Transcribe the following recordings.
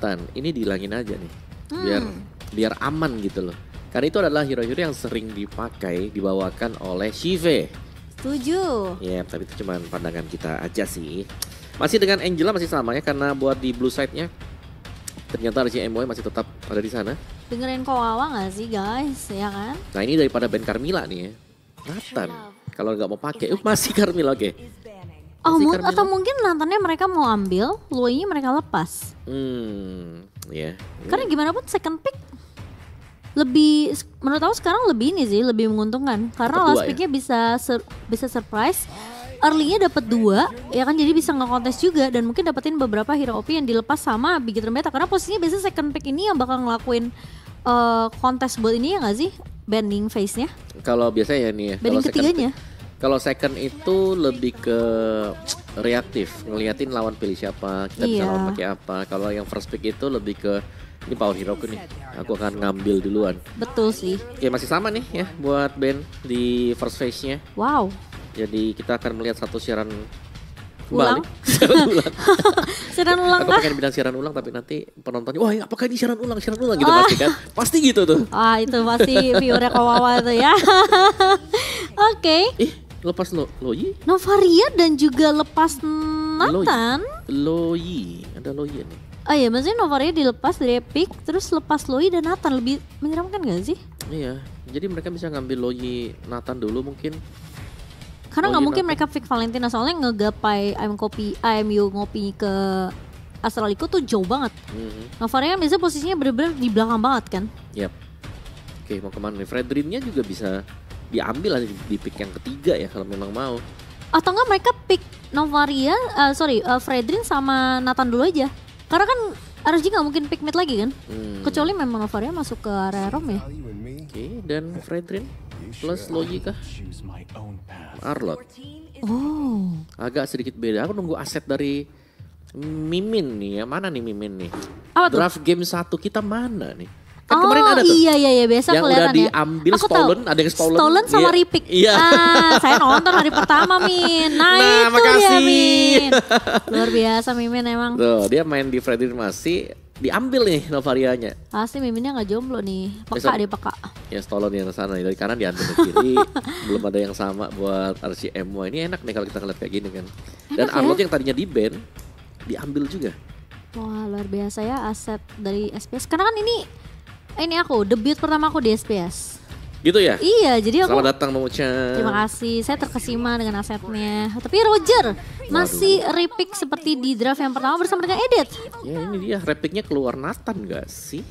ketakutan ini dihilangin aja nih hmm. biar biar aman gitu loh karena itu adalah hero-hero yang sering dipakai dibawakan oleh Shive setuju ya yep, tapi itu cuma pandangan kita aja sih masih dengan Angela masih sama ya karena buat di blue side-nya ternyata Moe masih tetap ada di sana. Dengerin Kowawa gak sih guys, ya kan? Nah ini daripada Ben Carmila nih ya. Nathan, kalau nggak mau pakai, uh, masih Carmila oke. Okay. Oh, mu atau mungkin nantannya mereka mau ambil, ini mereka lepas. Hmm, ya. Yeah. Karena gimana pun second pick lebih menurut aku sekarang lebih ini sih lebih menguntungkan karena last ya? picknya ya? bisa sur bisa surprise early-nya dapat dua ya kan jadi bisa ngekontes juga dan mungkin dapetin beberapa hero OP yang dilepas sama Begitu Meta karena posisinya biasanya second pick ini yang bakal ngelakuin uh, kontes buat ini ya nggak sih banding face-nya kalau biasanya ya nih ya bending ketiganya kalau second itu lebih ke reaktif, ngeliatin lawan pilih siapa, kita iya. bisa lawan pakai apa. Kalau yang first pick itu lebih ke ini power hero ku nih, aku akan ngambil duluan. Betul sih. Ya masih sama nih ya buat Ben di first phase-nya. Wow. Jadi kita akan melihat satu siaran ulang. siaran ulang. siaran ulang. Aku pengen bilang siaran ulang tapi nanti penontonnya wah apakah ini siaran ulang siaran ulang gitu oh. pasti kan? Pasti gitu tuh. Ah itu pasti viewernya Kawawa tuh ya. Oke. Okay. Ih, Lepas Lo Loyi? Novaria dan juga lepas Nathan. Loyi, ada Loyi ya nih. Oh iya, maksudnya Novaria dilepas dari Epic, terus lepas Loyi dan Nathan lebih menyeramkan gak sih? Iya, jadi mereka bisa ngambil Loyi Nathan dulu mungkin. Karena nggak mungkin Nathan. mereka pick Valentina soalnya ngegapai I'm kopi You ngopi ke Astraliko tuh jauh banget. Mm-hmm. Novaria biasanya posisinya bener-bener di belakang banget kan? Yap, Oke, mau kemana nih? Fredrinnya juga bisa diambil di, di pick yang ketiga ya kalau memang mau. Atau enggak mereka pick Novaria, uh, sorry, uh, Fredrin sama Nathan dulu aja. Karena kan RSG nggak mungkin pick mid lagi kan? Hmm. Kecuali memang Novaria masuk ke area rom ya. Oke, okay, dan Fredrin plus Logika. Arlot. Oh. Agak sedikit beda. Aku nunggu aset dari Mimin nih ya. Mana nih Mimin nih? Apa tuh? Draft game satu kita mana nih? Kan oh, kemarin ada tuh. Iya iya iya biasa yang kelihatan udah ya. diambil Aku stolen, tahu. ada yang stolen. Stolen sama yeah. Ripik. Iya. Ah, saya nonton hari pertama Min. Nah, nah itu makasih. dia Min. Luar biasa Mimin emang. Tuh, dia main di Freddy masih diambil nih Novarianya. Pasti miminnya nggak jomblo nih, peka Besok, dia peka. Ya stolen yang sana dari kanan diambil ke kiri. belum ada yang sama buat Wah Ini enak nih kalau kita ngeliat kayak gini kan. Enak Dan ya? yang tadinya di band diambil juga. Wah luar biasa ya aset dari SPS. Karena kan ini Eh, ini aku debut pertama aku di SPS. Gitu ya? Iya, jadi aku Selamat datang Bang Terima kasih. Saya terkesima dengan asetnya. Tapi Roger masih Waduh. repick seperti di draft yang pertama bersama dengan Edit. Ya, ini dia repicknya keluar Nathan gak sih?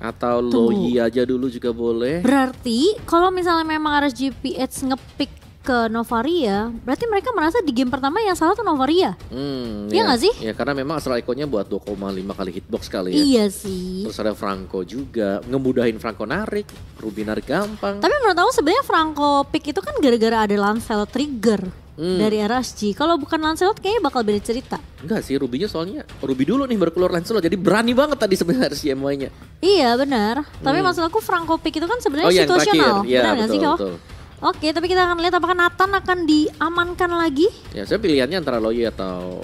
Atau Loyi aja dulu juga boleh. Berarti kalau misalnya memang harus GPH ngepick ke Novaria, berarti mereka merasa di game pertama yang salah tuh Novaria. Hmm, iya, iya. nggak sih? Iya karena memang astral ikonnya buat 2,5 kali hitbox kali ya. Iya sih. Terus ada Franco juga, ngemudahin Franco narik, Ruby narik gampang. Tapi menurut aku sebenarnya Franco pick itu kan gara-gara ada Lancelot trigger. Hmm. Dari RSG, kalau bukan Lancelot kayaknya bakal beda cerita. Enggak sih, Rubinya soalnya Ruby dulu nih baru keluar Lancelot, jadi berani banget tadi sebenarnya RCMY-nya. Iya benar, tapi hmm. maksud aku Franco pick itu kan sebenarnya oh, iya, situasional, Iya, benar betul, sih kau? Betul. Oke, tapi kita akan lihat apakah Nathan akan diamankan lagi? Ya, saya pilihannya antara Loyi atau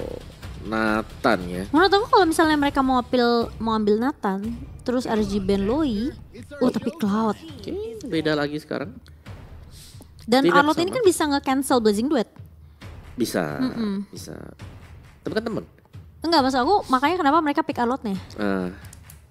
Nathan ya. Menurut aku kalau misalnya mereka mau ambil mau ambil Nathan, terus RG Ben Loyi, oh tapi Cloud. Oke, beda lagi sekarang. Dan Tidak Arlott sama. ini kan bisa nge-cancel Blazing Duet. Bisa, mm -mm. bisa. Tapi kan temen. Enggak, maksud aku makanya kenapa mereka pick Arlott nih. Uh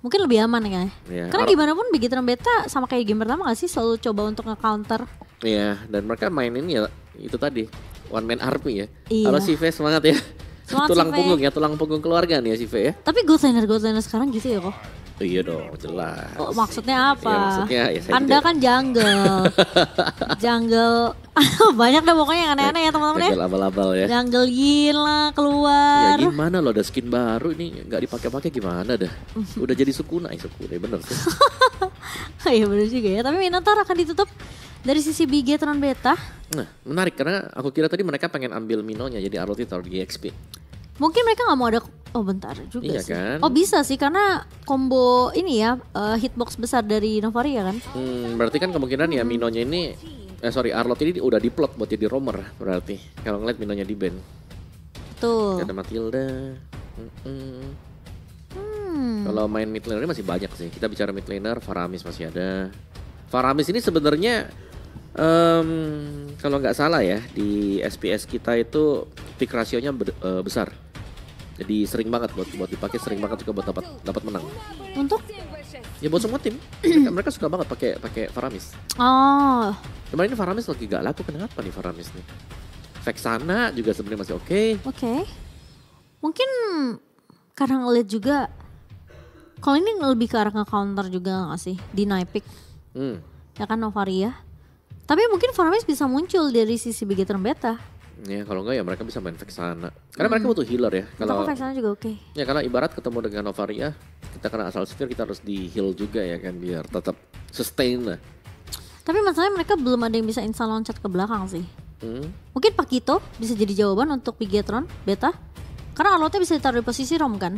mungkin lebih aman ya. ya Karena gimana pun begitu beta sama kayak game pertama gak sih selalu coba untuk nge-counter Iya, dan mereka main ini ya itu tadi one man army ya. Iya. Kalau si V semangat ya. Semangat tulang si punggung ya, tulang punggung keluarga nih ya si V ya. Tapi gold liner sekarang gitu ya kok. Iya dong, jelas. Oh, maksudnya apa? Ya, maksudnya ya saya Anda kan jungle. jungle banyak deh pokoknya yang aneh-aneh ya teman-teman ya. label abal ya. Jungle gila keluar. Ya gimana loh ada skin baru ini nggak dipakai-pakai gimana dah. Udah jadi sukuna, ya, sukuna bener tuh. Iya bener juga ya, tapi Minotaur akan ditutup dari sisi BG Tron Beta? Nah, menarik karena aku kira tadi mereka pengen ambil Minonya jadi Arlo Titor di GXP. Mungkin mereka nggak mau ada Oh bentar juga iya sih. Kan? Oh bisa sih karena combo ini ya uh, hitbox besar dari Novaria kan. Hmm, berarti kan kemungkinan ya Minonya ini eh sorry Arlo ini udah diplot buat jadi romer berarti kalau ngeliat Minonya di band. Tuh. Ada Matilda. Mm -mm. Hmm. Kalau main mid laner masih banyak sih. Kita bicara mid laner, Faramis masih ada. Faramis ini sebenarnya um, kalau nggak salah ya di SPS kita itu pick rasionya ber, uh, besar. Jadi sering banget buat buat dipakai sering banget juga buat dapat dapat menang. Untuk? Ya buat semua tim. mereka, mereka suka banget pakai pakai Faramis. Oh. Kemarin Faramis lagi gak laku kenapa nih Faramis nih? Vexana juga sebenarnya masih oke. Okay. Oke. Okay. Mungkin karena ngeliat juga kalau ini lebih ke arah ke counter juga gak sih di Naipik? Hmm. Ya kan Novaria tapi mungkin Farmis bisa muncul dari sisi Bigetron beta. Ya kalau enggak ya mereka bisa main sana. Karena hmm. mereka butuh healer ya. Kalau sana juga oke. Okay. Ya karena ibarat ketemu dengan Novaria, kita kena asal sphere kita harus di heal juga ya kan biar tetap sustain lah. Tapi masalahnya mereka belum ada yang bisa install loncat ke belakang sih. Hmm. Mungkin Pak Kito bisa jadi jawaban untuk Bigetron beta. Karena Alotnya bisa ditaruh di posisi ROM kan?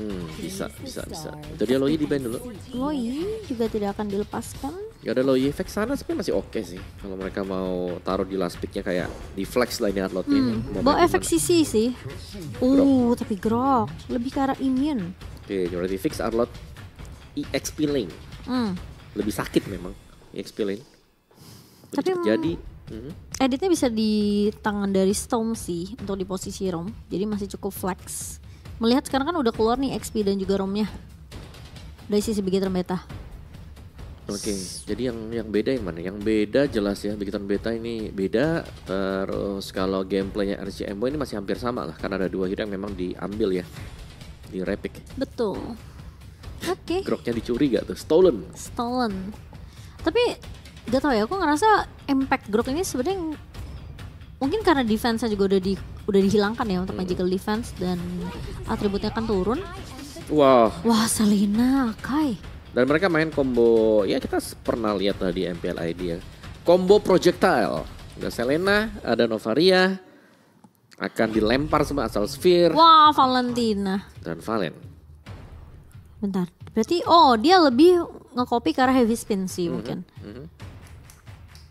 Hmm, bisa, bisa, bisa. Jadi dia Loi di band dulu. Loi juga tidak akan dilepaskan. Gak ada low effect sana sebenarnya masih oke okay sih kalau mereka mau taruh di last picknya kayak di flex lah ini atlet hmm. ini. Bawa efek CC sih. Uh, tapi grok lebih ke arah immune. Oke, okay, jadi fix Arlot EXP lane. Hmm. Lebih sakit memang EXP lane. Lebih tapi jadi Mm Editnya bisa di tangan dari Storm sih untuk di posisi ROM, jadi masih cukup flex. Melihat sekarang kan udah keluar nih e XP dan juga romnya dari sisi begitu meta Oke, okay. jadi yang yang beda yang mana? Yang beda jelas ya, Begitan Beta ini beda. Terus kalau gameplaynya RCMO ini masih hampir sama lah, karena ada dua hero yang memang diambil ya, di repik. Betul. Oke. Okay. Groknya dicuri gak tuh? Stolen. Stolen. Tapi gak tau ya, aku ngerasa impact grok ini sebenarnya mungkin karena defense-nya juga udah di udah dihilangkan ya untuk hmm. magical defense dan atributnya kan turun. Wah. Wow. Wah, Selina, Kai. Dan mereka main combo, ya kita pernah lihat tadi MPL ID ya. Combo projectile. Ada Selena, ada Novaria, akan dilempar sama asal sphere. Wah, Valentina. Dan Valen. Bentar, berarti oh dia lebih ngekopi karena heavy spin sih mm -hmm, mungkin. Mm -hmm.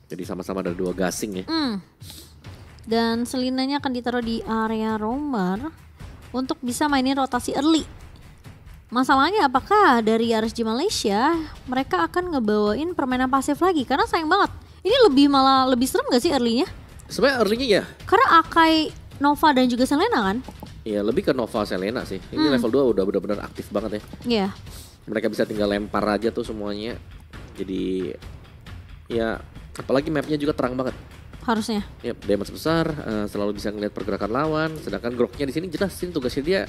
Jadi sama-sama ada dua gasing ya. Mm. Dan selinanya akan ditaruh di area romer untuk bisa mainin rotasi early. Masalahnya apakah dari RSG Malaysia mereka akan ngebawain permainan pasif lagi? Karena sayang banget. Ini lebih malah lebih serem gak sih early-nya? Sebenarnya early-nya ya. Karena Akai, Nova dan juga Selena kan? Iya lebih ke Nova Selena sih. Ini hmm. level 2 udah benar-benar aktif banget ya. Iya. Yeah. Mereka bisa tinggal lempar aja tuh semuanya. Jadi ya apalagi mapnya juga terang banget harusnya. Yep, iya, damage besar, uh, selalu bisa ngeliat pergerakan lawan. Sedangkan groknya di sini jelas sih tugasnya dia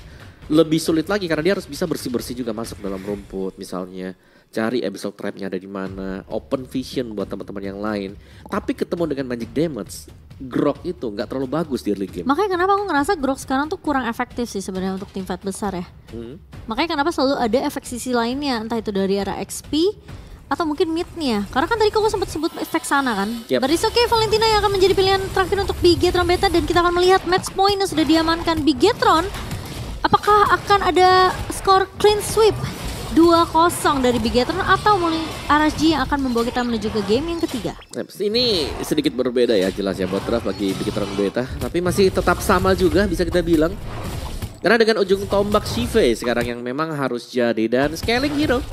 lebih sulit lagi karena dia harus bisa bersih-bersih juga masuk dalam rumput misalnya cari episode trapnya ada di mana open vision buat teman-teman yang lain tapi ketemu dengan magic damage grok itu nggak terlalu bagus di early game makanya kenapa aku ngerasa grok sekarang tuh kurang efektif sih sebenarnya untuk tim fight besar ya hmm. makanya kenapa selalu ada efek sisi lainnya entah itu dari era XP atau mungkin mid-nya. karena kan tadi kau sempat sebut efek sana kan yep. berarti oke okay, Valentina yang akan menjadi pilihan terakhir untuk Bigetron Beta dan kita akan melihat match point yang sudah diamankan Bigetron Apakah akan ada skor clean sweep 2-0 dari Bigetron atau mulai RSG yang akan membawa kita menuju ke game yang ketiga? Ini sedikit berbeda ya jelas ya buat draft bagi Bigetron Beta. Tapi masih tetap sama juga bisa kita bilang. Karena dengan ujung tombak Shive sekarang yang memang harus jadi dan scaling hero.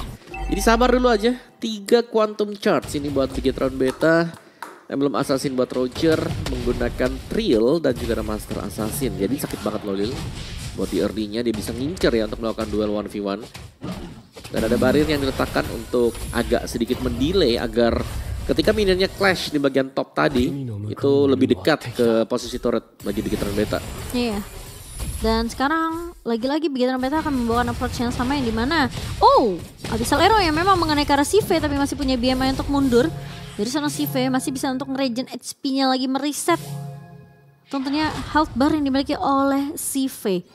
Jadi sabar dulu aja. Tiga Quantum Charge ini buat Bigetron Beta. Belum Assassin buat Roger menggunakan Trill dan juga ada Master Assassin. Jadi sakit banget loh Lil di early-nya dia bisa ngincer ya untuk melakukan duel 1v1. Dan ada barir yang diletakkan untuk agak sedikit mendelay agar ketika minionnya clash di bagian top tadi itu lebih dekat ke posisi turret bagi Bigetron Beta. Iya. Dan sekarang lagi-lagi Bigetron Beta akan membawa approach yang sama yang dimana Oh! Abis Ero yang memang mengenai arah Sive tapi masih punya BMI untuk mundur. Dari sana Sive masih bisa untuk regen HP-nya lagi mereset tentunya health bar yang dimiliki oleh Sive.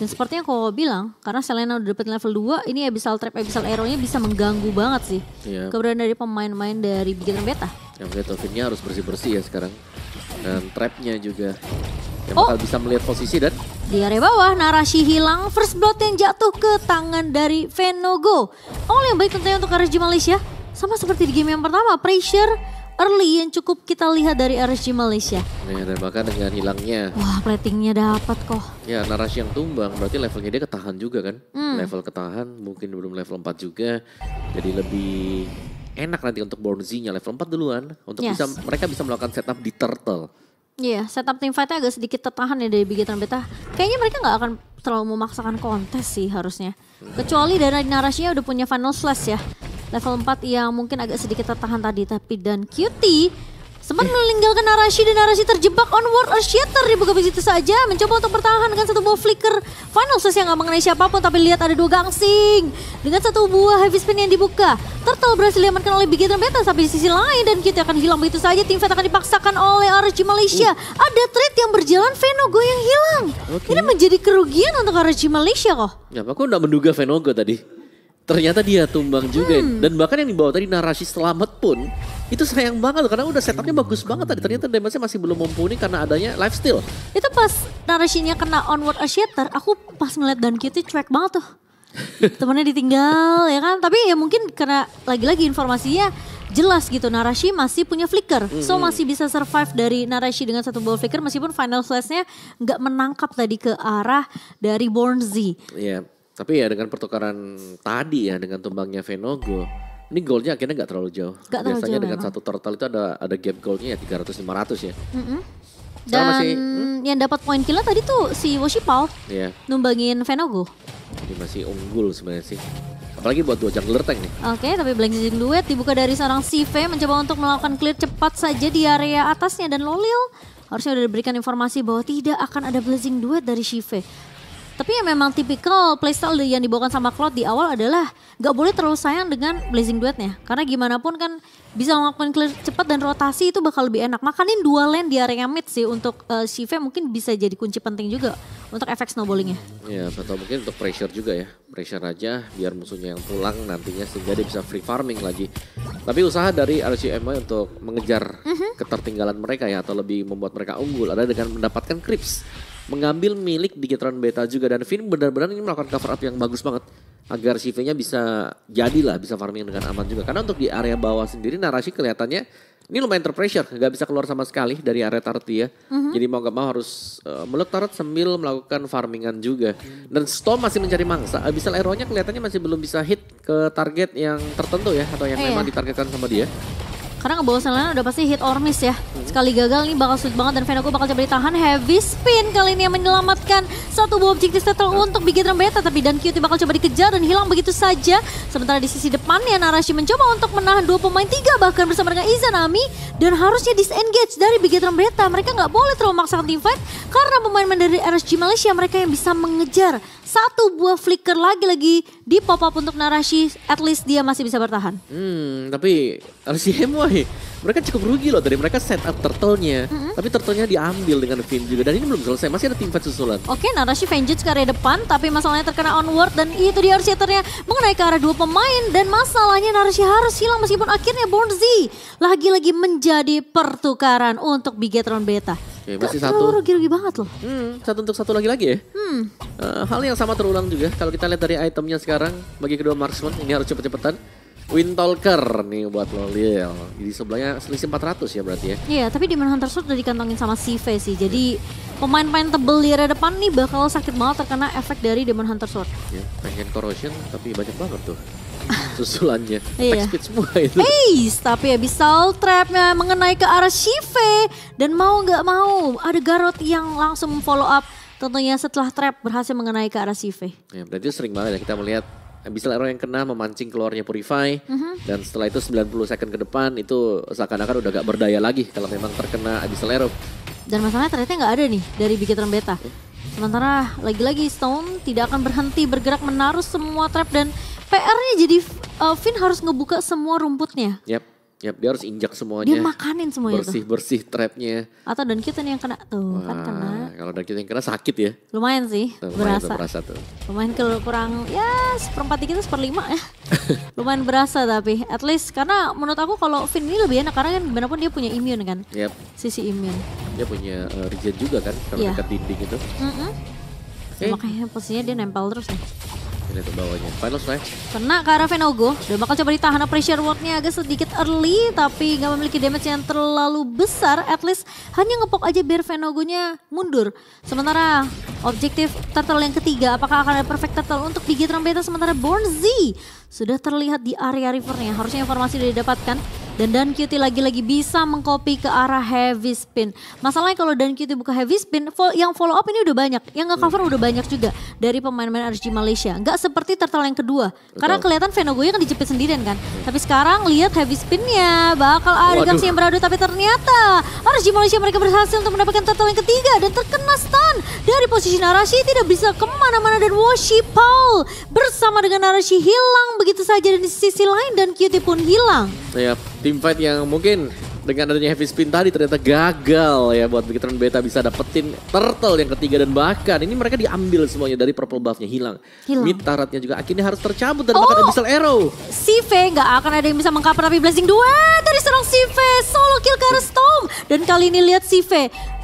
Dan sepertinya kalau bilang, karena Selena udah dapet level 2, ini Abyssal Trap, Abyssal Arrow-nya bisa mengganggu banget sih. Yeah. Keberadaan dari pemain-pemain dari Beginner Beta. Yang Tovin-nya harus bersih-bersih ya sekarang. Dan trapnya juga. Yang oh. bakal bisa melihat posisi dan... Di area bawah, Narashi hilang first blood yang jatuh ke tangan dari Venogo. Oh yang baik tentunya untuk Karajima Malaysia. Sama seperti di game yang pertama, pressure early yang cukup kita lihat dari RSG Malaysia. Ya, dan bahkan dengan hilangnya. Wah, platingnya dapat kok. Ya, narasi yang tumbang berarti levelnya dia ketahan juga kan. Hmm. Level ketahan, mungkin belum level 4 juga. Jadi lebih enak nanti untuk Bornzinya level 4 duluan. Untuk yes. bisa mereka bisa melakukan setup di Turtle. Iya, yeah, setup tim nya agak sedikit tertahan ya dari Big Beta. Kayaknya mereka nggak akan terlalu memaksakan kontes sih harusnya. Kecuali dari narasinya udah punya Final Slash ya. Level 4 yang mungkin agak sedikit tertahan tadi. Tapi dan Cutie Sempat meninggalkan narasi dan narasi terjebak onward or shatter dibuka begitu saja mencoba untuk bertahan dengan satu buah flicker final sesi yang gak mengenai siapapun tapi lihat ada dua gangsing dengan satu buah heavy spin yang dibuka Turtle berhasil diamankan oleh Big Beta tapi di sisi lain dan kita akan hilang begitu saja tim Fate akan dipaksakan oleh RG Malaysia uh. ada trade yang berjalan Venogo yang hilang okay. ini menjadi kerugian untuk RG Malaysia kok ya aku gak menduga Venogo tadi ternyata dia tumbang juga hmm. dan bahkan yang dibawa tadi narasi selamat pun itu sayang banget karena udah setupnya bagus banget tadi ternyata damage-nya masih belum mumpuni karena adanya steal. itu pas narasinya kena onward a shatter aku pas ngeliat dan kita track banget tuh temennya ditinggal ya kan tapi ya mungkin karena lagi-lagi informasinya jelas gitu Narashi masih punya flicker mm -hmm. so masih bisa survive dari Narashi dengan satu ball flicker meskipun final flashnya nggak menangkap tadi ke arah dari Born Z yeah tapi ya dengan pertukaran tadi ya dengan tumbangnya Venogo, ini golnya akhirnya nggak terlalu jauh. Gak Biasanya terlalu jauh dengan memang. satu turtle itu ada ada gap golnya ya 300 500 ya. Mm -hmm. Dan masih, hmm? yang dapat poin killer tadi tuh si Woshipal yeah. numbangin Venogo. Jadi masih unggul sebenarnya sih. Apalagi buat dua jungler tank nih. Oke, okay, tapi Blazing Duet dibuka dari seorang CV mencoba untuk melakukan clear cepat saja di area atasnya dan Lolil harusnya udah diberikan informasi bahwa tidak akan ada Blazing Duet dari Shive. Tapi ya memang tipikal playstyle yang dibawakan sama Claude di awal adalah gak boleh terlalu sayang dengan blazing duetnya. Karena gimana pun kan bisa ngelakuin clear cepat dan rotasi itu bakal lebih enak. Makanin dua lane di area mid sih untuk uh, eh, Shiva mungkin bisa jadi kunci penting juga untuk efek snowballingnya. Iya, atau mungkin untuk pressure juga ya. Pressure aja biar musuhnya yang pulang nantinya sehingga dia bisa free farming lagi. Tapi usaha dari RCMY untuk mengejar uh mhm. -huh. ketertinggalan mereka ya atau lebih membuat mereka unggul adalah dengan mendapatkan creeps mengambil milik di Bigetron Beta juga dan Finn benar-benar ini melakukan cover up yang bagus banget agar CV-nya bisa jadilah bisa farming dengan aman juga karena untuk di area bawah sendiri narasi kelihatannya ini lumayan terpressure nggak bisa keluar sama sekali dari area turret ya mm-hmm. jadi mau nggak mau harus uh, meluk turret sambil melakukan farmingan juga dan Storm masih mencari mangsa bisa arrow-nya kelihatannya masih belum bisa hit ke target yang tertentu ya atau yang eh, memang iya. ditargetkan sama dia karena kebosan lain udah pasti hit or miss ya. Sekali gagal nih bakal sulit banget dan Venoku bakal coba ditahan. Heavy spin kali ini yang menyelamatkan satu buah objektif setel untuk Big Drum Beta. Tapi dan QT bakal coba dikejar dan hilang begitu saja. Sementara di sisi depannya Narashi mencoba untuk menahan dua pemain tiga bahkan bersama dengan Izanami. Dan harusnya disengage dari Big Drum Beta. Mereka nggak boleh terlalu memaksakan fight karena pemain-pemain dari RSG Malaysia mereka yang bisa mengejar satu buah flicker lagi-lagi di pop up untuk Narashi. At least dia masih bisa bertahan. Hmm, tapi RCM Hey, mereka cukup rugi loh dari mereka set up turtle-nya. Mm-hmm. Tapi turtle-nya diambil dengan Finn juga. Dan ini belum selesai, masih ada tim fight susulan. Oke, okay, narasi Vengeance ke area depan, tapi masalahnya terkena onward. Dan itu dia harus hitternya mengenai ke arah dua pemain. Dan masalahnya narashi harus hilang meskipun akhirnya Born lagi-lagi menjadi pertukaran untuk Bigetron Beta. Oke, okay, masih satu. rugi-rugi banget loh. Hmm, satu untuk satu lagi-lagi ya. Hmm. Uh, hal yang sama terulang juga. Kalau kita lihat dari itemnya sekarang, bagi kedua marksman, ini harus cepet-cepetan. Win nih buat lo Lil. Di sebelahnya selisih 400 ya berarti ya. Iya, tapi Demon Hunter Sword udah dikantongin sama CV sih. Jadi pemain-pemain tebel di area depan nih bakal sakit banget terkena efek dari Demon Hunter Sword. Ya, pengen corrosion tapi banyak banget tuh susulannya. iya. yeah. speed semua itu. Eis, tapi habis soul trapnya mengenai ke arah Shive. Dan mau nggak mau ada Garot yang langsung follow up tentunya setelah trap berhasil mengenai ke arah CV. Ya, berarti sering banget ya kita melihat Abiselero Leroy yang kena memancing keluarnya Purify Mm-hmm. dan setelah itu 90 second ke depan itu seakan-akan udah gak berdaya lagi kalau memang terkena Abis Leroy. Dan masalahnya ternyata nggak ada nih dari Bigetron Beta. Eh? Sementara lagi-lagi Stone tidak akan berhenti bergerak menaruh semua trap dan PR-nya jadi uh, Finn harus ngebuka semua rumputnya. Yep. Yap, dia harus injak semuanya. Dia makanin semuanya bersih, Bersih-bersih trapnya. Atau dan kita nih yang kena tuh, kan Wah, kan kena. Kalau dan kita yang kena sakit ya. Lumayan sih, lumayan berasa. Tuh, berasa tuh. Lumayan kalau kurang ya seperempat dikit seperlima ya. lumayan berasa tapi at least karena menurut aku kalau Finn ini lebih enak karena kan gimana pun dia punya imun kan. Yap. Sisi imun. Dia punya uh, regen juga kan kalau yeah. dekat dinding itu. Mm -hmm. Eh. okay. makanya posisinya dia nempel terus nih. Ini tuh bawahnya. Final Strike. Kena ke arah Venogo. Udah bakal coba ditahan pressure wardnya agak sedikit early. Tapi nggak memiliki damage yang terlalu besar. At least hanya ngepok aja biar Venogonya mundur. Sementara objektif turtle yang ketiga. Apakah akan ada perfect turtle untuk gigit rambetan. Sementara Born Z sudah terlihat di area rivernya. Harusnya informasi sudah didapatkan. Dan Dan Cutie lagi-lagi bisa mengcopy ke arah heavy spin. Masalahnya kalau Dan Cutie buka heavy spin, yang follow up ini udah banyak, yang nggak cover udah banyak juga dari pemain-pemain RG Malaysia. Nggak seperti turtle yang kedua, karena kelihatan Venogoya kan dijepit sendirian kan. Tapi sekarang lihat heavy spinnya, bakal ada gangsi yang beradu tapi ternyata RG Malaysia mereka berhasil untuk mendapatkan turtle yang ketiga dan terkena stun dari posisi Narasi tidak bisa kemana-mana dan Washi Paul bersama dengan Narasi hilang begitu saja dan di sisi lain dan Cutie pun hilang. Yep. Tim fight yang mungkin dengan adanya heavy spin tadi ternyata gagal ya buat Bigetron Beta bisa dapetin turtle yang ketiga dan bahkan ini mereka diambil semuanya dari purple buffnya hilang. hilang. Mid taratnya juga akhirnya harus tercabut dan oh, bahkan ada arrow. Si nggak akan ada yang bisa mengcover tapi Blazing dua dari serang si solo kill Kara Storm dan kali ini lihat si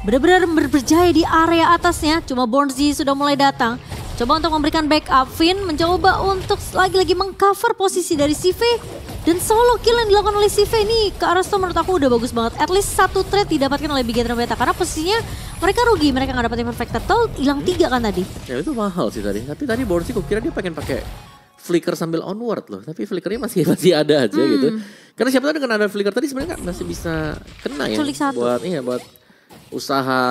benar-benar berjaya di area atasnya cuma Bonzi sudah mulai datang. Coba untuk memberikan backup, Finn mencoba untuk lagi-lagi mengcover posisi dari Sive. Dan solo kill yang dilakukan oleh Sive ini ke arah menurut aku udah bagus banget. At least satu trade didapatkan oleh Big Beta karena posisinya mereka rugi, mereka nggak dapetin perfect turtle, hilang tiga kan tadi. Ya itu mahal sih tadi. Tapi tadi Borsi kira dia pengen pakai flicker sambil onward loh, tapi flickernya masih masih ada aja hmm. gitu. Karena siapa tahu dengan ada flicker tadi sebenarnya masih bisa kena ya. Culik satu. Buat iya buat usaha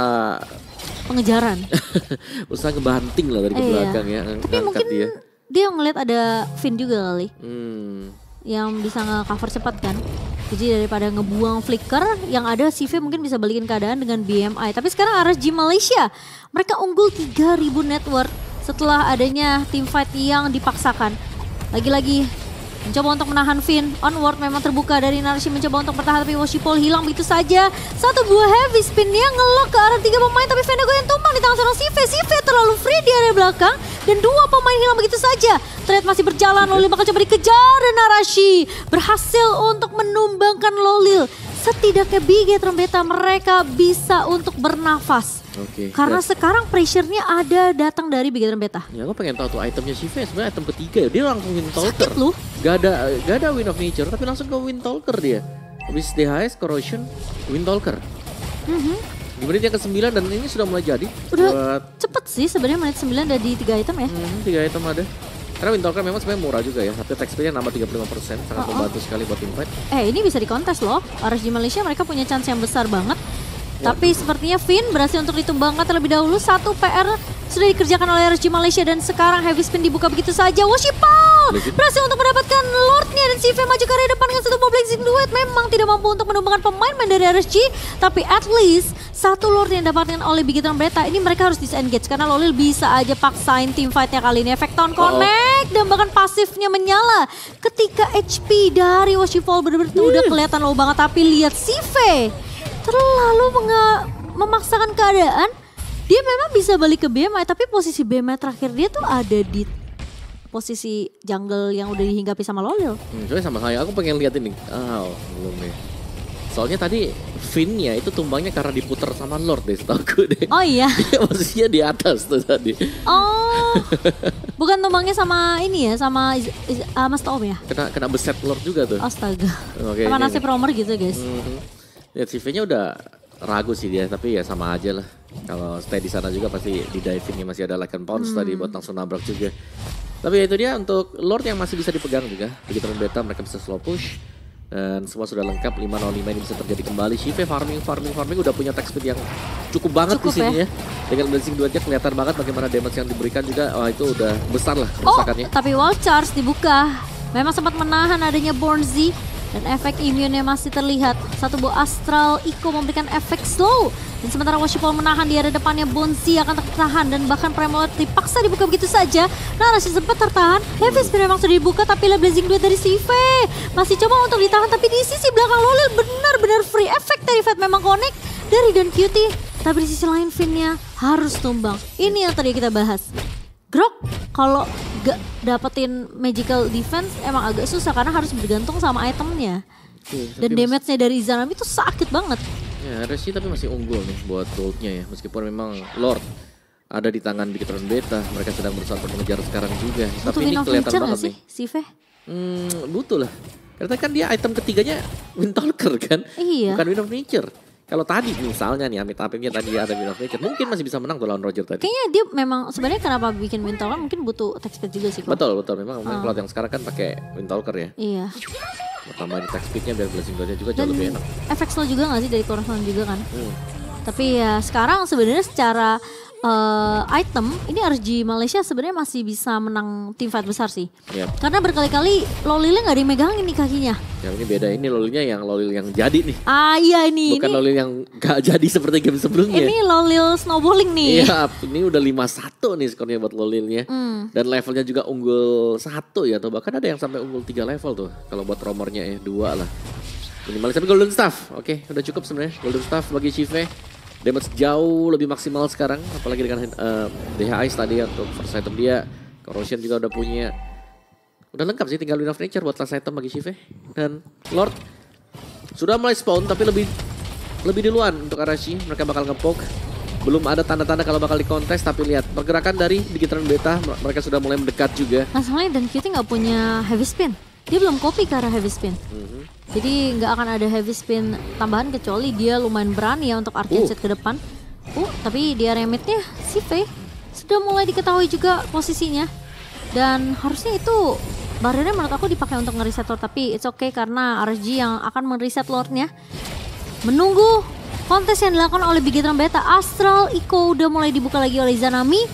pengejaran. usaha ngebanting lah dari eh, iya. belakang iya. ya. Tapi mungkin dia. dia ngeliat ada Finn juga kali. Hmm yang bisa nge-cover cepat kan. Jadi daripada ngebuang flicker yang ada CV mungkin bisa balikin keadaan dengan BMI. Tapi sekarang RSG Malaysia mereka unggul 3000 network setelah adanya team fight yang dipaksakan. Lagi-lagi mencoba untuk menahan Finn. Onward memang terbuka dari Narshi mencoba untuk bertahan tapi Washipol hilang begitu saja. Satu buah heavy spin dia ngelok ke arah tiga pemain tapi Vendago yang tumbang di tangan seorang Sive. Sive terlalu free di area belakang dan dua pemain hilang begitu saja. Terlihat masih berjalan Lolil bakal coba dikejar dan Narashi berhasil untuk menumbangkan Lolil setidaknya big trombeta mereka bisa untuk bernafas. Oke. Okay. Karena ya. sekarang pressure-nya ada datang dari Big trombeta. Ya aku pengen tahu tuh itemnya Shiva sebenarnya item ketiga ya. Dia langsung Win Talker. Sakit lu. Gak ada, gak ada Win of Nature tapi langsung ke Win Talker dia. Habis DHS, Corrosion, Win Talker. Mm -hmm. Di menit yang ke-9 dan ini sudah mulai jadi. Udah buat... cepet sih sebenarnya menit 9 dari di 3 item ya. Mm -hmm, 3 item ada. Karena Windtalker memang sebenarnya murah juga ya. Tapi tax pay-nya nambah 35%, sangat oh, oh, membantu sekali buat invite. Eh, ini bisa dikontes loh. RSG Malaysia mereka punya chance yang besar banget. Waduh. Tapi sepertinya Finn berhasil untuk ditumbangkan terlebih dahulu. Satu PR sudah dikerjakan oleh RSG Malaysia dan sekarang heavy spin dibuka begitu saja. Washipa! Berhasil untuk mendapatkan Lordnya dan si maju ke area depan dengan satu ball blazing duet. Memang tidak mampu untuk menumbangkan pemain-pemain dari RSG. Tapi at least satu Lord yang dapatkan oleh Bigitron Beta Ini mereka harus disengage karena Lolil bisa aja paksain tim fightnya kali ini. Efek town connect dan bahkan pasifnya menyala. Ketika HP dari Fall benar-benar hmm. udah kelihatan low banget. Tapi lihat si terlalu terlalu memaksakan keadaan. Dia memang bisa balik ke BMI tapi posisi BMI terakhir dia tuh ada di posisi jungle yang udah dihinggapi sama Lolil. Hmm, sama saya. aku pengen lihat ini. Oh, belum nih. Soalnya tadi Finnya itu tumbangnya karena diputar sama Lord deh setahu deh. Oh iya. Dia posisinya di atas tuh tadi. Oh. bukan tumbangnya sama ini ya, sama uh, Mas Tom ya? Kena kena beset Lord juga tuh. Astaga. Oke. Okay, sama nasib Romer gitu, guys. Mm -hmm. Ya CV-nya udah ragu sih dia tapi ya sama aja lah kalau stay di sana juga pasti di divingnya masih ada Laken Pounds hmm. tadi buat langsung nabrak juga tapi ya itu dia untuk Lord yang masih bisa dipegang juga begitu beta mereka bisa slow push dan semua sudah lengkap 505 ini bisa terjadi kembali Shive farming farming farming udah punya tech speed yang cukup banget cukup di sini ya. ya dengan blessing duetnya kelihatan banget bagaimana damage yang diberikan juga oh, itu udah besar lah oh, kerusakannya oh tapi wall charge dibuka memang sempat menahan adanya Born Z dan efek imunnya masih terlihat. Satu buah Astral Iko memberikan efek slow. Dan sementara Washipol menahan di area depannya Bonsi akan tertahan dan bahkan Premolet dipaksa dibuka begitu saja. Nah, masih sempat tertahan, Heavy Spear memang sudah dibuka tapi le Blazing Blade dari Sive. Masih coba untuk ditahan tapi di sisi belakang Lolil benar-benar free efek dari Fat memang connect dari Don Cutie. Tapi di sisi lain Finnya harus tumbang. Ini yang tadi kita bahas. Grok kalau agak dapetin magical defense emang agak susah karena harus bergantung sama itemnya. Oke, iya, dan damage-nya dari Izanami itu sakit banget. Ya, Reshi tapi masih unggul nih buat gold-nya ya. Meskipun memang Lord ada di tangan Bikitron Beta, mereka sedang berusaha untuk mengejar sekarang juga. Butuh tapi ini kelihatan banget sih, nih. Fe? Hmm, butuh lah. Karena kan dia item ketiganya Windtalker kan? Iya. Bukan Wind of Nature. Kalau tadi misalnya nih Amit Apimnya tadi ada Wind of Nature, mungkin masih bisa menang tuh lawan Roger tadi. Kayaknya dia memang sebenarnya kenapa bikin Wind Talker mungkin butuh text speed juga sih. Kok. Betul betul memang uh. Ah. plot yang sekarang kan pakai Wind Talker ya. Iya. Tambahin text speednya biar blessing dodge juga Dan jauh lebih enak. Efek slow juga gak sih dari Coruscant juga kan? Hmm. Tapi ya sekarang sebenarnya secara uh, item ini RG Malaysia sebenarnya masih bisa menang tim fight besar sih. Yep. Karena berkali-kali lolilnya nggak dipegang ini kakinya. Yang ini beda ini lolilnya yang lolil yang jadi nih. Ah iya ini. Bukan ini, lolil yang gak jadi seperti game sebelumnya. Ini lolil snowballing nih. Iya ini udah 5-1 nih skornya buat lolilnya. Mm. Dan levelnya juga unggul satu ya atau bahkan ada yang sampai unggul tiga level tuh kalau buat romernya ya dua lah. Minimalis tapi golden staff. Oke, okay, udah cukup sebenarnya golden staff bagi Chive damage jauh lebih maksimal sekarang apalagi dengan uh, Ice tadi ya, untuk first item dia corrosion juga udah punya udah lengkap sih tinggal Wind of Nature buat last item bagi Shive dan Lord sudah mulai spawn tapi lebih lebih duluan untuk Arashi mereka bakal ngepok belum ada tanda-tanda kalau bakal dikontes tapi lihat pergerakan dari Digitron Beta mereka sudah mulai mendekat juga masalahnya dan kita nggak punya heavy spin dia belum copy arah heavy spin. Mm-hmm. Jadi nggak akan ada heavy spin tambahan kecuali dia lumayan berani ya untuk arcane uh. set ke depan. Uh, tapi dia remitnya si Faye sudah mulai diketahui juga posisinya dan harusnya itu barrier menurut aku dipakai untuk ngeriset lord tapi it's okay karena RG yang akan meriset lordnya menunggu kontes yang dilakukan oleh Big Beta Astral Iko udah mulai dibuka lagi oleh Zanami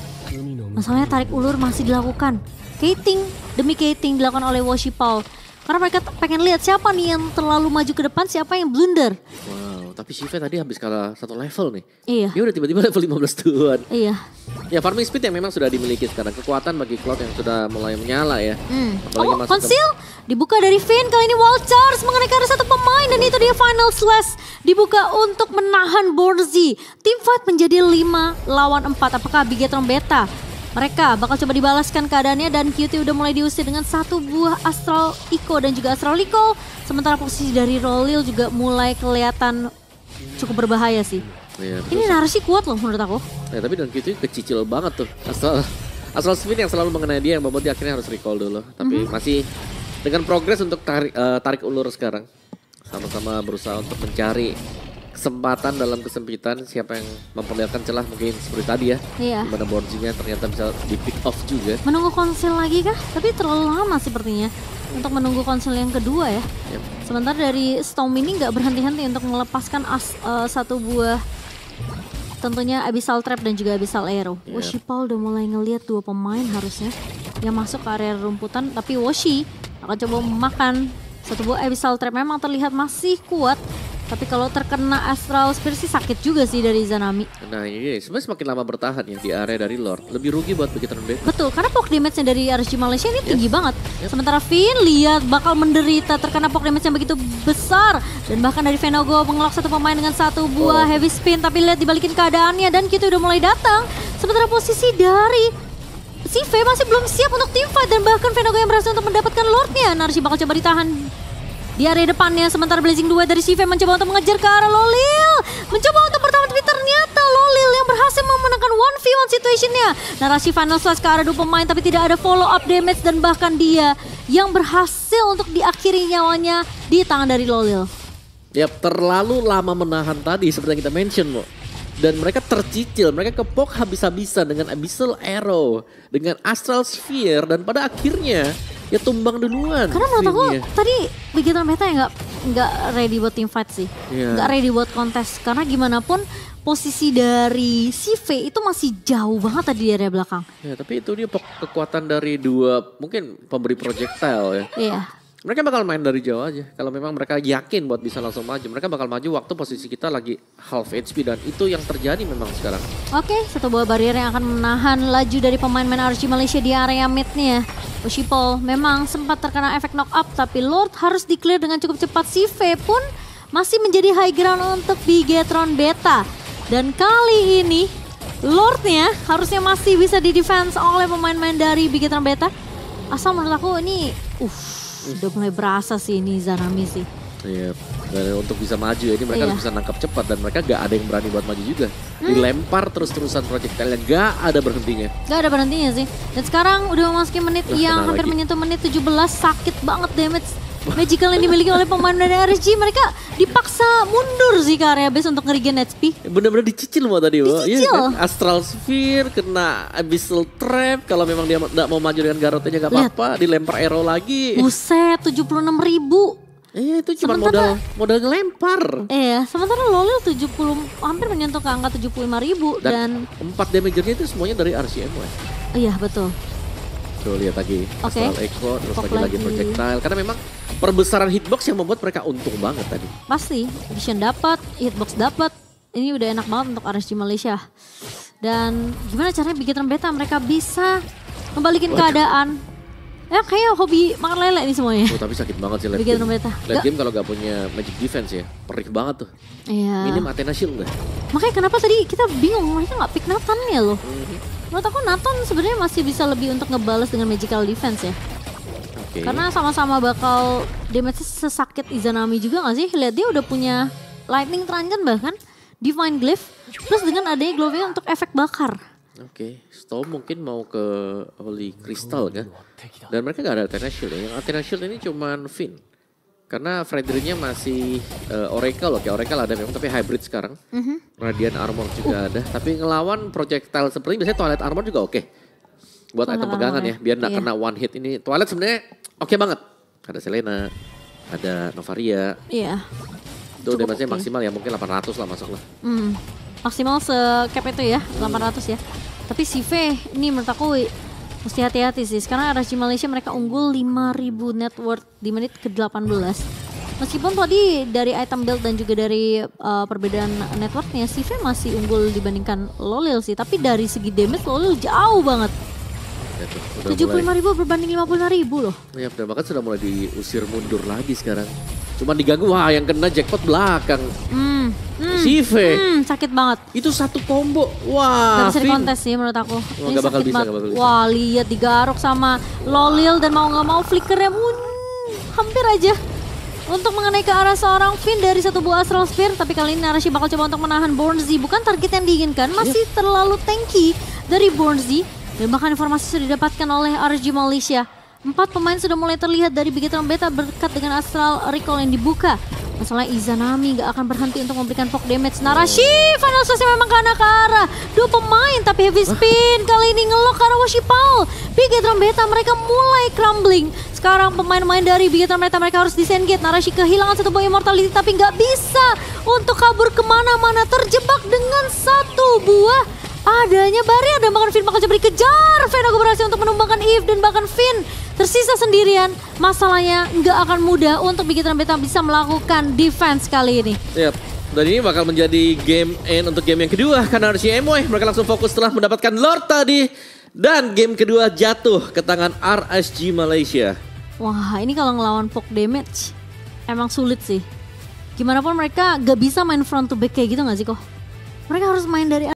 masalahnya tarik ulur masih dilakukan Kating demi Keating dilakukan oleh Washi Paul. Karena mereka pengen lihat siapa nih yang terlalu maju ke depan, siapa yang blunder. Wow, tapi Shiva tadi habis kalah satu level nih. Iya. Dia udah tiba-tiba level 15 duluan. Iya. Ya farming speed yang memang sudah dimiliki sekarang. Kekuatan bagi Cloud yang sudah mulai menyala ya. Hmm. Apalagi oh, konsil ke... dibuka dari Finn. Kali ini wall mengenai mengenai satu pemain. Dan itu dia final slash dibuka untuk menahan Borzi. Tim fight menjadi 5 lawan 4. Apakah Bigetron Beta mereka bakal coba dibalaskan keadaannya dan QT udah mulai diusir dengan satu buah Astral Ico dan juga Astral Liko. Sementara posisi dari Rolil juga mulai kelihatan cukup berbahaya sih. Ya, Ini narasi kuat loh menurut aku. Ya, tapi Q QT kecicil banget tuh. Astral, Astral spin yang selalu mengenai dia yang membuat dia akhirnya harus recall dulu. Tapi mm -hmm. masih dengan progres untuk tarik, uh, eh, tarik ulur sekarang. Sama-sama berusaha untuk mencari kesempatan dalam kesempitan siapa yang memperlihatkan celah mungkin seperti tadi ya iya. mana borjinya ternyata bisa di pick off juga menunggu konsil lagi kah tapi terlalu lama sepertinya untuk menunggu konsil yang kedua ya yep. sementara dari Storm ini nggak berhenti-henti untuk melepaskan as, uh, satu buah tentunya Abyssal Trap dan juga Abyssal Arrow yep. Washi Paul udah mulai ngelihat dua pemain harusnya yang masuk ke area rumputan tapi Woshi akan coba memakan satu buah Abyssal Trap memang terlihat masih kuat tapi kalau terkena astral spear sih sakit juga sih dari Zanami. Nah ini iya, iya. sebenarnya semakin lama bertahan ya di area dari Lord. Lebih rugi buat begitu Ronde. Betul, karena poke damage-nya dari RSG Malaysia ini yes. tinggi banget. Yes. Sementara Finn lihat bakal menderita terkena poke damage yang begitu besar. Dan bahkan dari Venogo mengelok satu pemain dengan satu buah oh. heavy spin. Tapi lihat dibalikin keadaannya dan kita udah mulai datang. Sementara posisi dari si V masih belum siap untuk tim dan bahkan Venogo yang berhasil untuk mendapatkan Lordnya. Narsi bakal coba ditahan di area depannya sementara Blazing 2 dari Sive mencoba untuk mengejar ke arah Lolil. Mencoba untuk pertama tapi ternyata Lolil yang berhasil memenangkan 1v1 situationnya. Narasi final slash ke arah dua pemain tapi tidak ada follow up damage dan bahkan dia yang berhasil untuk diakhiri nyawanya di tangan dari Lolil. Ya terlalu lama menahan tadi seperti yang kita mention loh. Dan mereka tercicil, mereka kepok habis-habisan dengan Abyssal Arrow, dengan Astral Sphere, dan pada akhirnya ya tumbang duluan. Karena menurut aku tadi begitu Meta ya nggak nggak ready buat team fight sih, iya. nggak yeah. ready buat kontes karena gimana pun posisi dari si V itu masih jauh banget tadi di area belakang. Ya tapi itu dia kekuatan dari dua mungkin pemberi projectile ya. Iya. Yeah mereka bakal main dari jauh aja. Kalau memang mereka yakin buat bisa langsung maju, mereka bakal maju waktu posisi kita lagi half HP dan itu yang terjadi memang sekarang. Oke, okay, satu buah barrier yang akan menahan laju dari pemain-pemain RG Malaysia di area mid nya Ushipol memang sempat terkena efek knock up tapi Lord harus di-clear dengan cukup cepat. Si V pun masih menjadi high ground untuk Bigetron Beta. Dan kali ini Lordnya harusnya masih bisa di defense oleh pemain-pemain dari Bigetron Beta. Asal menurut aku ini, uff, Udah mulai berasa sih ini Zanami sih. Iya. Dan untuk bisa maju ya, ini mereka iya. bisa nangkap cepat dan mereka gak ada yang berani buat maju juga. Hmm. Dilempar terus-terusan projectile kalian, gak ada berhentinya. Gak ada berhentinya sih. Dan sekarang udah memasuki menit nah, yang hampir menyentuh menit 17 sakit banget damage magical yang dimiliki oleh pemain dari RSG mereka dipaksa mundur sih ke area base untuk ngerigen HP. Bener-bener dicicil mau tadi. Iya, dicicil. Iya, kan? Astral Sphere kena Abyssal Trap kalau memang dia tidak mau maju dengan Garotnya nggak apa-apa dilempar Aero lagi. Buset 76 ribu. Iya eh, itu cuma modal modal ngelempar. Iya, sementara Lolil 70 hampir menyentuh ke angka 75 ribu dan, dan empat damage-nya itu semuanya dari RCM ya. Iya betul. Tuh lihat lagi. Oke. Okay. Astral Echo terus lagi lagi projectile karena memang perbesaran hitbox yang membuat mereka untung banget tadi. Pasti, vision dapat, hitbox dapat. Ini udah enak banget untuk RSG Malaysia. Dan gimana caranya bikin Beta mereka bisa membalikin Waduh. keadaan. Ya eh, kayaknya hobi makan lele nih semuanya. Oh, tapi sakit banget sih late bikin game. Late game kalau gak punya magic defense ya, perik banget tuh. Iya. Minim Athena shield gak? Makanya kenapa tadi kita bingung, mereka gak pick Nathan ya loh. Mm -hmm. Menurut aku Nathan sebenarnya masih bisa lebih untuk ngebales dengan magical defense ya. Okay. Karena sama-sama bakal damage sesakit Izanami juga gak sih? Lihat dia udah punya Lightning Transient bahkan. Divine Glyph. Plus dengan adanya glove untuk efek bakar. Oke, okay. Storm mungkin mau ke Holy Crystal kan? Dan mereka gak ada Athena Shield ya. Yang Athena Shield ini cuman Finn. Karena Fredericknya masih uh, Oracle, oke okay, Oracle ada memang tapi hybrid sekarang. Mm -hmm. Radiant Armor juga uh. ada. Tapi ngelawan projectile seperti ini, biasanya toilet Armor juga oke. Okay. Buat item pegangan ya, biar gak iya. kena one hit ini. toilet sebenarnya oke okay banget. Ada Selena, ada Novaria. Iya. Itu damage-nya okay. maksimal ya, mungkin 800 lah masuk lah. Hmm. Maksimal se-cap itu ya, hmm. 800 ya. Tapi si V ini menurut aku mesti hati-hati sih. Sekarang RSG Malaysia mereka unggul 5000 net worth di menit ke-18. Meskipun tadi dari item build dan juga dari uh, perbedaan networknya, si V masih unggul dibandingkan Lolil sih. Tapi dari segi damage Lolil jauh banget. Iya Tujuh puluh lima ribu berbanding lima puluh ribu loh. Iya benar, bahkan sudah mulai diusir mundur lagi sekarang. Cuman diganggu, wah yang kena jackpot belakang. Hmm. Hmm, Sive. Hmm, sakit banget. Itu satu combo. Wah. Gak bisa kontes sih menurut aku. Oh, Ini gak bakal bisa, banget. gak bakal bisa. Wah, lihat digaruk sama Lolil dan mau gak mau flickernya pun hampir aja untuk mengenai ke arah seorang Finn dari satu buah Astral Sphere. Tapi kali ini Narashi bakal coba untuk menahan Bornzy. Bukan target yang diinginkan, iya. masih terlalu tanky dari Bornzy. Dan bahkan informasi sudah didapatkan oleh RG Malaysia. Empat pemain sudah mulai terlihat dari Bigetron Beta berkat dengan Astral Recall yang dibuka. Masalah Izanami gak akan berhenti untuk memberikan poke damage. Narashi, final selesai memang ke anak arah. Dua pemain tapi heavy spin. Kali ini ngelok karena Washi Paul. Bigetron Beta mereka mulai crumbling. Sekarang pemain-pemain dari Bigetron Beta mereka harus disengage. Narashi kehilangan satu buah immortality tapi gak bisa untuk kabur kemana-mana. Terjebak dengan satu buah Adanya Barry ada makan Finn bakal coba dikejar. aku berhasil untuk menumbangkan Eve dan bahkan Finn tersisa sendirian. Masalahnya nggak akan mudah untuk bikin Beta bisa melakukan defense kali ini. Yep. Dan ini bakal menjadi game end untuk game yang kedua karena harusnya Emoy. Mereka langsung fokus setelah mendapatkan Lord tadi. Dan game kedua jatuh ke tangan RSG Malaysia. Wah ini kalau ngelawan Fog Damage emang sulit sih. Gimana pun mereka gak bisa main front to back kayak gitu gak sih kok? Mereka harus main dari